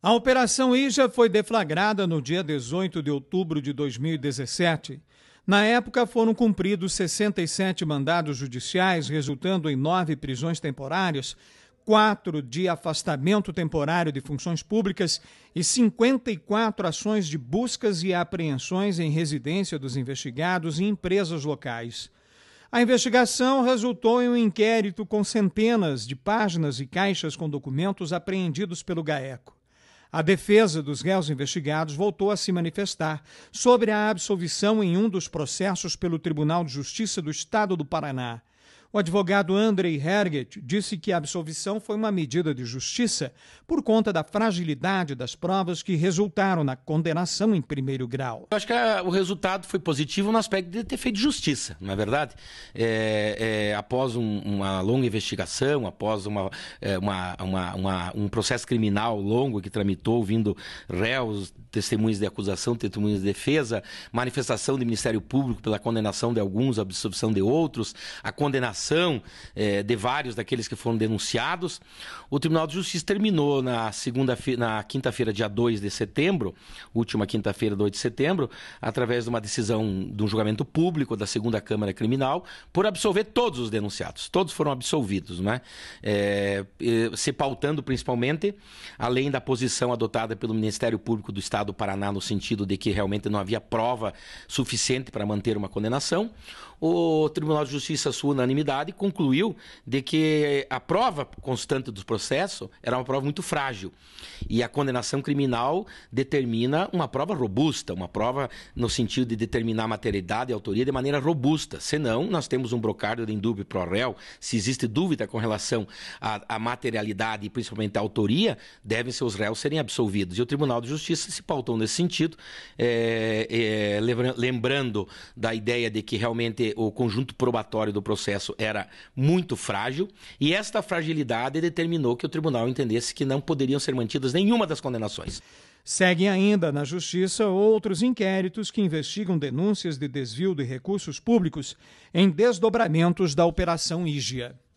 A Operação IJA foi deflagrada no dia 18 de outubro de 2017. Na época, foram cumpridos 67 mandados judiciais, resultando em nove prisões temporárias, quatro de afastamento temporário de funções públicas e 54 ações de buscas e apreensões em residência dos investigados e empresas locais. A investigação resultou em um inquérito com centenas de páginas e caixas com documentos apreendidos pelo GAECO. A defesa dos réus investigados voltou a se manifestar sobre a absolvição em um dos processos pelo Tribunal de Justiça do Estado do Paraná. O advogado Andrei Herget disse que a absolvição foi uma medida de justiça por conta da fragilidade das provas que resultaram na condenação em primeiro grau. Eu acho que a, ah, o resultado foi positivo no aspecto de ter feito justiça, não é verdade? É, é, após um, uma longa investigação, após uma, é, uma, uma, um processo criminal longo que tramitou, vindo réus, testemunhas de acusação, testemunhas de defesa, manifestação do Ministério Público pela condenação de alguns, absolvição de outros, a condenação é, de vários daqueles que foram denunciados. O Tribunal de Justiça terminou na segunda na quinta-feira, dia 2 de setembro, última quinta-feira, 2 de setembro, através de uma decisão de um julgamento público da segunda Câmara Criminal, por absolver todos os denunciados. Todos foram absolvidos, né? É, se pautando principalmente, além da posição adotada pelo Ministério Público do Estado do Paraná, no sentido de que realmente não havia prova suficiente para manter uma condenação, o Tribunal de Justiça, sua unanimidade, concluiu de que a prova constante do processo era uma prova muito frágil. E a condenação criminal determina uma prova robusta, uma prova no sentido de determinar a materialidade e a autoria de maneira robusta. Senão, nós temos um brocado de indúbio pro réu. Se existe dúvida com relação à, à materialidade e principalmente à autoria, devem seus réus serem absolvidos. E o Tribunal de Justiça se pautou nesse sentido, é, é, lembrando da ideia de que realmente o conjunto probatório do processo era muito frágil, e esta fragilidade determinou que o tribunal entendesse que não poderiam ser mantidas nenhuma das condenações. Seguem ainda na Justiça outros inquéritos que investigam denúncias de desvio de recursos públicos em desdobramentos da Operação Ígia.